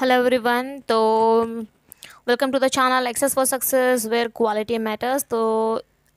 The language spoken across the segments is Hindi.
हेलो एवरीवन तो welcome to the channel access for success where quality matters तो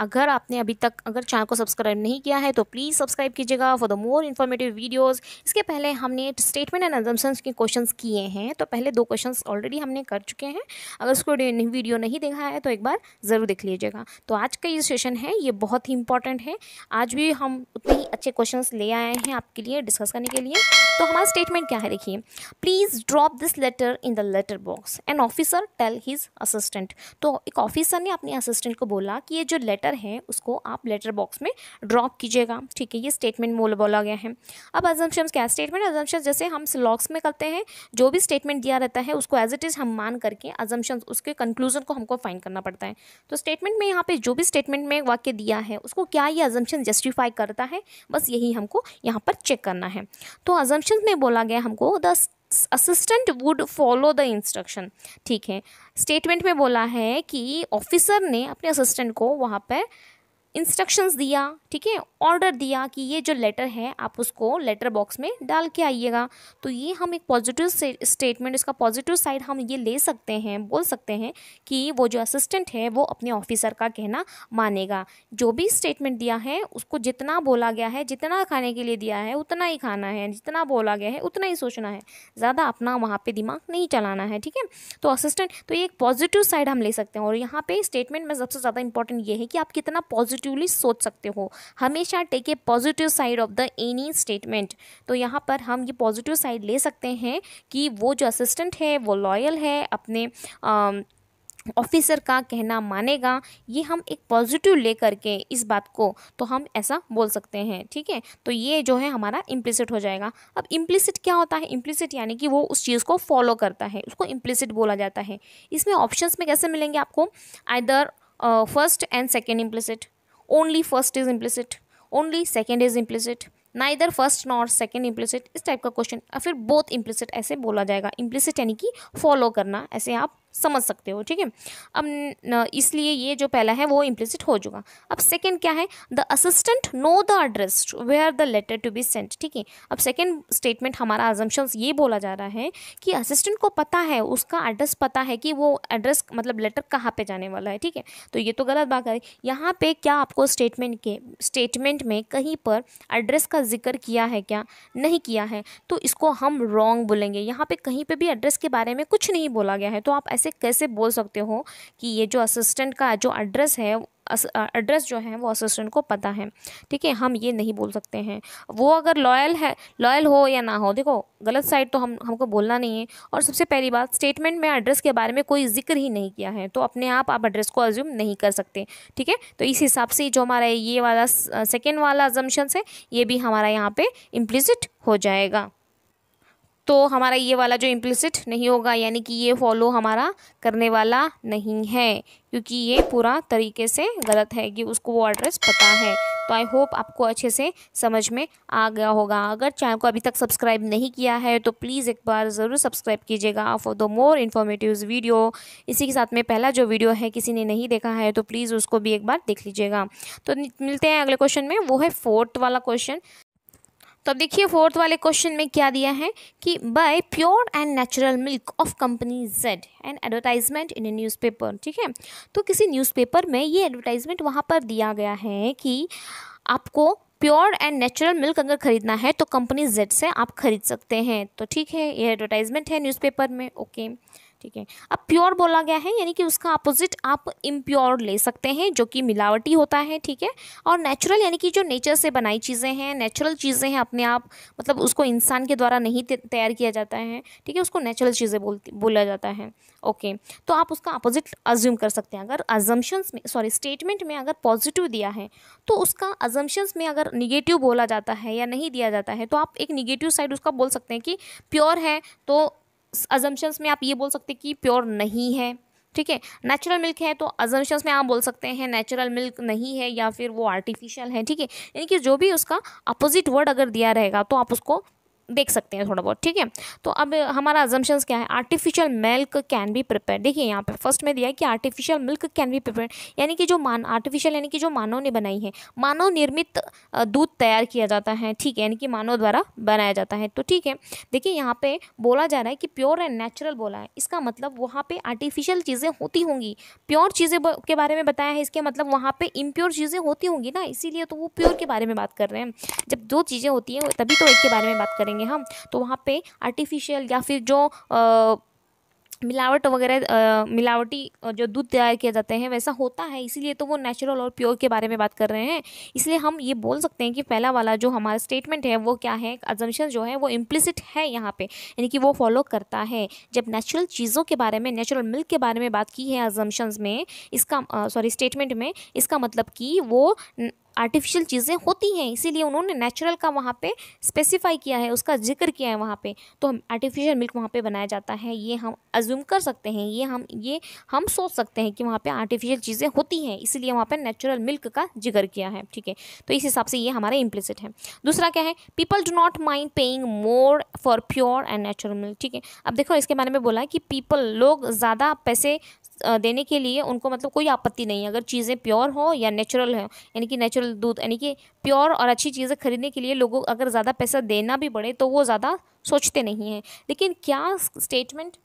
अगर आपने अभी तक अगर चैनल को सब्सक्राइब नहीं किया है तो प्लीज़ सब्सक्राइब कीजिएगा for the more informative videos इसके पहले हमने स्टेटमेंट एंड एजम्सन के क्वेश्चन किए हैं तो पहले दो क्वेश्चन ऑलरेडी हमने कर चुके हैं अगर उसको वीडियो नहीं देखा है तो एक बार ज़रूर देख लीजिएगा तो आज का ये सेशन है ये बहुत ही इंपॉर्टेंट है आज भी हम उतने ही अच्छे क्वेश्चन ले आए हैं आपके लिए डिस्कस करने के लिए तो हमारा स्टेटमेंट क्या है देखिए please drop this letter in the letter box an officer tell his assistant तो एक ऑफिसर ने अपने असिस्टेंट को बोला कि ये जो लेटर लेटर है उसको आप लेटर बॉक्स में ड्रॉप कीजिएगा ठीक है ये स्टेटमेंट मूल बोला गया है अब अजम्पन्स क्या स्टेटमेंट अजम्पन्स जैसे हम लॉक्स में करते हैं जो भी स्टेटमेंट दिया रहता है उसको एज इट इज़ हम मान करके अजम्पन्स उसके कंक्लूजन को हमको फाइन करना पड़ता है तो स्टेटमेंट में यहाँ पे जो भी स्टेटमेंट में वाक्य दिया है उसको क्या ये अजम्पन जस्टिफाई करता है बस यही हमको यहाँ पर चेक करना है तो अजम्पन्स में बोला गया हमको the assistant would follow the instruction ठीक है स्टेटमेंट में बोला है कि ऑफिसर ने अपने असिस्टेंट को वहाँ पर इंस्ट्रक्शंस दिया ठीक है ऑर्डर दिया कि ये जो लेटर है आप उसको लेटर बॉक्स में डाल के आइएगा तो ये हम एक पॉजिटिव स्टेटमेंट इसका पॉजिटिव साइड हम ये ले सकते हैं बोल सकते हैं कि वो जो असिस्टेंट है वो अपने ऑफिसर का कहना मानेगा जो भी स्टेटमेंट दिया है उसको जितना बोला गया है जितना खाने के लिए दिया है उतना ही खाना है जितना बोला गया है उतना ही सोचना है ज़्यादा अपना वहाँ पर दिमाग नहीं चलाना है ठीक है तो असिस्टेंट तो ये एक पॉजिटिव साइड हम ले सकते हैं और यहाँ पर स्टेटमेंट में सबसे ज़्यादा इंपॉर्टेंट ये है कि आप कितना पॉजिटिव पॉजिटिवली सोच सकते हो हमेशा take a positive side of the any statement तो यहाँ पर हम ये पॉजिटिव साइड ले सकते हैं कि वो जो असिस्टेंट है वो लॉयल है अपने आ, ऑफिसर का कहना मानेगा ये हम एक पॉजिटिव ले करके इस बात को तो हम ऐसा बोल सकते हैं ठीक है तो ये जो है हमारा इम्प्लिसिट हो जाएगा अब इम्प्लिसिट क्या होता है इम्प्लिसिट यानी कि वो उस चीज़ को फॉलो करता है उसको इम्प्लिसिट बोला जाता है इसमें ऑप्शंस में कैसे मिलेंगे आपको either first and second implicit only first is implicit only second is implicit ना either first nor second implicit इस टाइप का क्वेश्चन और फिर बोथ इम्प्लिसिट ऐसे बोला जाएगा इम्प्लिसिट यानी कि फॉलो करना ऐसे आप समझ सकते हो ठीक है अब इसलिए ये जो पहला है वो इम्प्लिसिट हो चुका अब सेकंड क्या है the assistant know the address where the letter to be sent ठीक है अब सेकेंड स्टेटमेंट हमारा अजम्पन्स ये बोला जा रहा है कि असिस्टेंट को पता है उसका एड्रेस पता है कि वो एड्रेस मतलब लेटर कहाँ पे जाने वाला है ठीक है तो ये तो गलत बात है यहाँ पे क्या आपको स्टेटमेंट के स्टेटमेंट में कहीं पर एड्रेस का जिक्र किया है क्या नहीं किया है तो इसको हम रॉन्ग बोलेंगे यहाँ पे कहीं पर भी एड्रेस के बारे में कुछ नहीं बोला गया है तो आप ऐसे कैसे बोल सकते हो कि ये जो असिस्टेंट का जो एड्रेस है एड्रेस जो है वो असिस्टेंट को पता है ठीक है हम ये नहीं बोल सकते हैं वो अगर लॉयल है लॉयल हो या ना हो देखो गलत साइड तो हम हमको बोलना नहीं है और सबसे पहली बात स्टेटमेंट में एड्रेस के बारे में कोई जिक्र ही नहीं किया है तो अपने आप आप एड्रेस को अज्यूम नहीं कर सकते ठीक है तो इस हिसाब से जो हमारा ये वाला सेकेंड वाला अजम्पन्स है ये भी हमारा यहाँ पर इम्प्लिसिट हो जाएगा तो हमारा ये वाला जो इम्प्लिसिट नहीं होगा यानी कि ये फॉलो हमारा करने वाला नहीं है क्योंकि ये पूरा तरीके से गलत है कि उसको वो एड्रेस पता है तो आई होप आपको अच्छे से समझ में आ गया होगा अगर चैनल को अभी तक सब्सक्राइब नहीं किया है तो प्लीज़ एक बार ज़रूर सब्सक्राइब कीजिएगा for the more informative video इसी के साथ में पहला जो वीडियो है किसी ने नहीं देखा है तो प्लीज़ उसको भी एक बार देख लीजिएगा तो मिलते हैं अगले क्वेश्चन में वो है फोर्थ वाला क्वेश्चन तो अब देखिए फोर्थ वाले क्वेश्चन में क्या दिया है कि by pure and natural milk of company Z and advertisement in a newspaper ठीक है तो किसी न्यूज़पेपर में ये एडवर्टाइजमेंट वहाँ पर दिया गया है कि आपको प्योर एंड नेचुरल मिल्क अगर खरीदना है तो कंपनी जेड से आप खरीद सकते हैं तो ठीक है ये एडवर्टाइजमेंट है न्यूज़पेपर में ओके okay. ठीक है अब प्योर बोला गया है यानी कि उसका अपोजिट आप इम्प्योर ले सकते हैं जो कि मिलावटी होता है ठीक है और नेचुरल यानी कि जो नेचर से बनाई चीज़ें हैं नेचुरल चीज़ें हैं अपने आप मतलब उसको इंसान के द्वारा नहीं तैयार किया जाता है ठीक है उसको नेचुरल चीज़ें बोलती बोला जाता है ओके तो आप उसका अपोजिट अज्यूम कर सकते हैं अगर अजम्पन्स में सॉरी स्टेटमेंट में अगर पॉजिटिव दिया है तो उसका अजम्पन्स में अगर निगेटिव बोला जाता है या नहीं दिया जाता है तो आप एक निगेटिव साइड उसका बोल सकते हैं कि प्योर है तो अजम्पन्स में आप ये बोल सकते कि प्योर नहीं है ठीक है नेचुरल मिल्क है तो अजम्पन्स में आप बोल सकते हैं नेचुरल मिल्क नहीं है या फिर वो आर्टिफिशियल है ठीक है यानी कि जो भी उसका अपोजिट वर्ड अगर दिया रहेगा तो आप उसको देख सकते हैं थोड़ा बहुत ठीक है तो अब हमारा अजम्पन्स क्या है artificial milk can be prepare देखिए यहाँ पे फर्स्ट में दिया है कि artificial milk can be prepare यानी कि जो मान आर्टिफिशियल यानी कि जो मानव ने बनाई है मानव निर्मित दूध तैयार किया जाता है ठीक है यानी कि मानव द्वारा बनाया जाता है तो ठीक है देखिए यहाँ पर बोला जा रहा है कि प्योर एंड नेचुरल बोला है इसका मतलब वहाँ पर आर्टिफिशियल चीज़ें होती होंगी प्योर चीज़ें के बारे में बताया है इसके मतलब वहाँ पर इम्प्योर चीज़ें होती होंगी ना इसीलिए तो वो प्योर के बारे में बात कर रहे हैं जब दो चीज़ें होती हैं तभी तो एक के बारे में बात करें करेंगे हम तो वहाँ पे आर्टिफिशियल या फिर जो आ, मिलावट वगैरह मिलावटी जो दूध तैयार किया जाते हैं वैसा होता है इसीलिए तो वो नेचुरल और प्योर के बारे में बात कर रहे हैं इसलिए हम ये बोल सकते हैं कि पहला वाला जो हमारा स्टेटमेंट है वो क्या है अजम्पन जो है वो इम्प्लिसिट है यहाँ पे यानी कि वो फॉलो करता है जब नेचुरल चीज़ों के बारे में नेचुरल मिल्क के बारे में बात की है अजम्पन्स में इसका सॉरी स्टेटमेंट में इसका मतलब कि वो आर्टिफिशियल चीज़ें होती हैं इसीलिए उन्होंने नेचुरल का वहाँ पे स्पेसिफाई किया है उसका जिक्र किया है वहाँ पे तो हम आर्टिफिशियल मिल्क वहाँ पे बनाया जाता है ये हम अज्यूम कर सकते हैं ये हम ये हम सोच सकते हैं कि वहाँ पे आर्टिफिशियल चीज़ें होती हैं इसीलिए वहाँ पे नेचुरल मिल्क का जिक्र किया है ठीक है तो इस हिसाब से ये हमारे इम्प्लिसिट है दूसरा क्या है people do not mind paying more for pure and natural milk ठीक है अब देखो इसके बारे में बोला है कि पीपल लोग ज़्यादा पैसे देने के लिए उनको मतलब कोई आपत्ति नहीं है अगर चीज़ें प्योर हो या नेचुरल हो यानी कि नेचुरल दूध यानी कि प्योर और अच्छी चीज़ें खरीदने के लिए लोगों अगर ज़्यादा पैसा देना भी पड़े तो वो ज़्यादा सोचते नहीं हैं लेकिन क्या स्टेटमेंट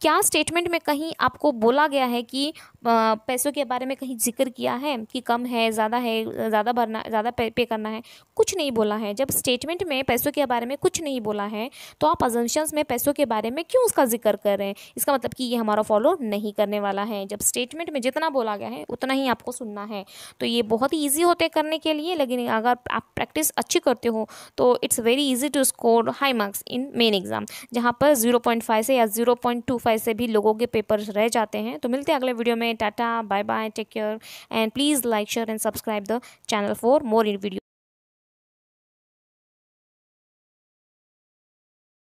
क्या स्टेटमेंट में कहीं आपको बोला गया है कि पैसों के बारे में कहीं जिक्र किया है कि कम है ज़्यादा है ज़्यादा भरना ज़्यादा पे, पे करना है कुछ नहीं बोला है जब स्टेटमेंट में पैसों के बारे में कुछ नहीं बोला है तो आप अजम्पन्स में पैसों के बारे में क्यों उसका जिक्र कर रहे हैं इसका मतलब कि ये हमारा फॉलो नहीं करने वाला है जब स्टेटमेंट में जितना बोला गया है उतना ही आपको सुनना है तो ये बहुत ही ईजी होते करने के लिए लेकिन अगर आप प्रैक्टिस अच्छी करते हो तो it's very easy to score high marks in main exam जहाँ पर ज़ीरो पॉइंट फाइव से या ज़ीरो पॉइंट टू तो ऐसे भी लोगों के पेपर्स रह जाते हैं तो मिलते हैं अगले वीडियो में tata bye bye take care and please like share and subscribe the channel for more in video